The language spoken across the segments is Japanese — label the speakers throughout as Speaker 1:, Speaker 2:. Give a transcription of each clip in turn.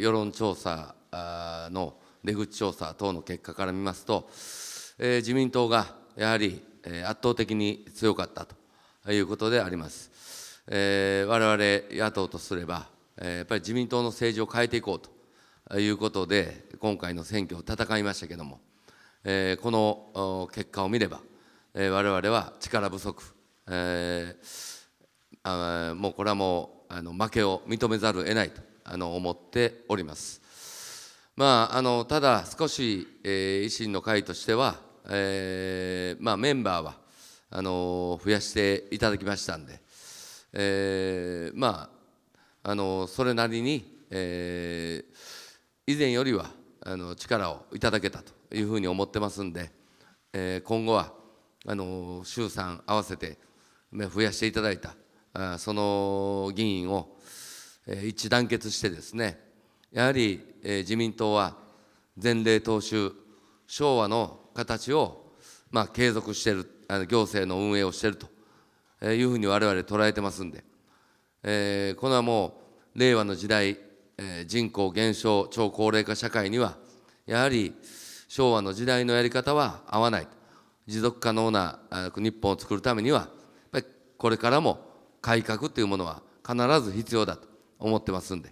Speaker 1: 世論調査の出口調査等の結果から見ますと、え自民党がやはり、え圧倒的に強かったということであります。えー、我々野党とすれば、えやっぱり自民党の政治を変えていこうということで、今回の選挙を戦いましたけれども、えこの結果を見れば、えー、我々は力不足、えあもうこれはもうあの負けを認めざるを得ないとあの思っております。まあ、あのただ少し、えー、維新の会としては、えーまあ、メンバーはあの増やしていただきましたんで、えー、まああのそれなりに、えー、以前よりはあの力をいただけたというふうに思ってますんで、えー、今後はあの衆参合わせて増やしていただいたあその議員を、一致団結してですねやはり自民党は前例踏襲昭和の形をまあ継続している行政の運営をしているというふうに我々捉えてますんで、えこれはもう令和の時代人口減少超高齢化社会にはやはり昭和の時代のやり方は合わない持続可能な日本を作るためにはこれからも改革というものは必ず必要だと思ってますんで、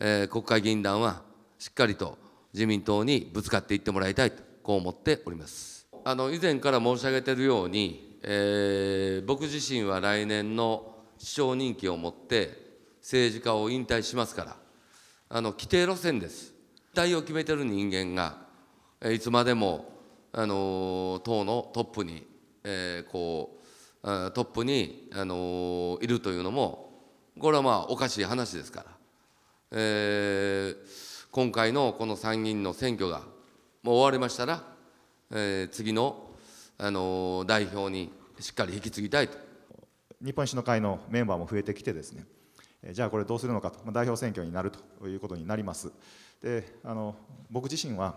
Speaker 1: えー、国会議員団はしっかりと自民党にぶつかっていってもらいたいとこう思っておりますあの以前から申し上げているように、えー、僕自身は来年の首相任期をもって政治家を引退しますからあの規定路線です待を決めてる人間がいつまでもあの党のトップに、えー、こうトップにあのいるというのもこれはまあおかしい話ですから、えー、今回のこの参議院の選挙がもう終わりましたら、えー、次の、あのー、代表にしっかり引き継ぎたいと
Speaker 2: 日本維新の会のメンバーも増えてきてですねじゃあこれどうするのかと代表選挙になるということになりますであの僕自身は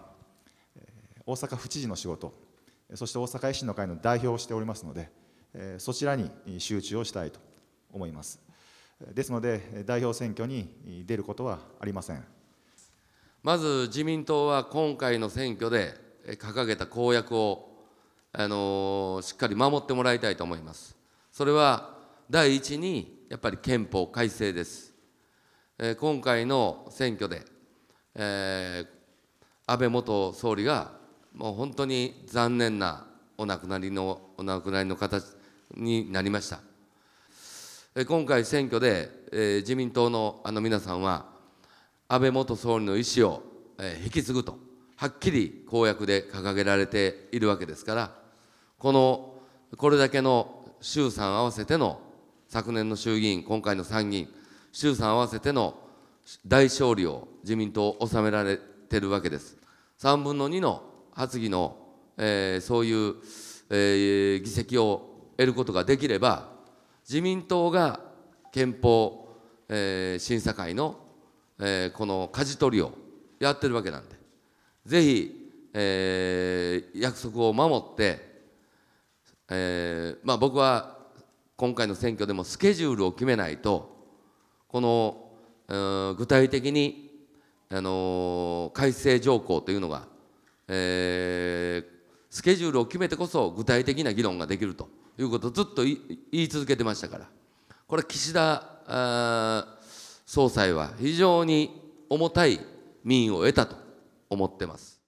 Speaker 2: 大阪府知事の仕事そして大阪維新の会の代表をしておりますのでそちらに集中をしたいと思いますですので、代表選挙に出ることはありません
Speaker 1: まず自民党は今回の選挙で掲げた公約を、あのしっかり守ってもらいたいと思います。それは第一にやっぱり憲法改正です。え今回の選挙で、えー、安倍元総理がもう本当に残念なお亡くなりのお亡くなりの形になりました。今回、選挙で、えー、自民党のあの皆さんは、安倍元総理の意思を、えー、引き継ぐと、はっきり公約で掲げられているわけですから、このこれだけの衆参合わせての昨年の衆議院、今回の参議院、衆参合わせての大勝利を自民党、収められてるわけです。3分の2の発議の、えー、そういう、えー、議席を得ることができれば、自民党が憲法、えー、審査会の、えー、この舵取りをやってるわけなんで、ぜひ、えー、約束を守って、えーまあ、僕は今回の選挙でもスケジュールを決めないと、この、えー、具体的に、あのー、改正条項というのが、えー、スケジュールを決めてこそ具体的な議論ができるということをずっと言い続けてましたからこれ岸田総裁は非常に重たい民意を得たと思ってます。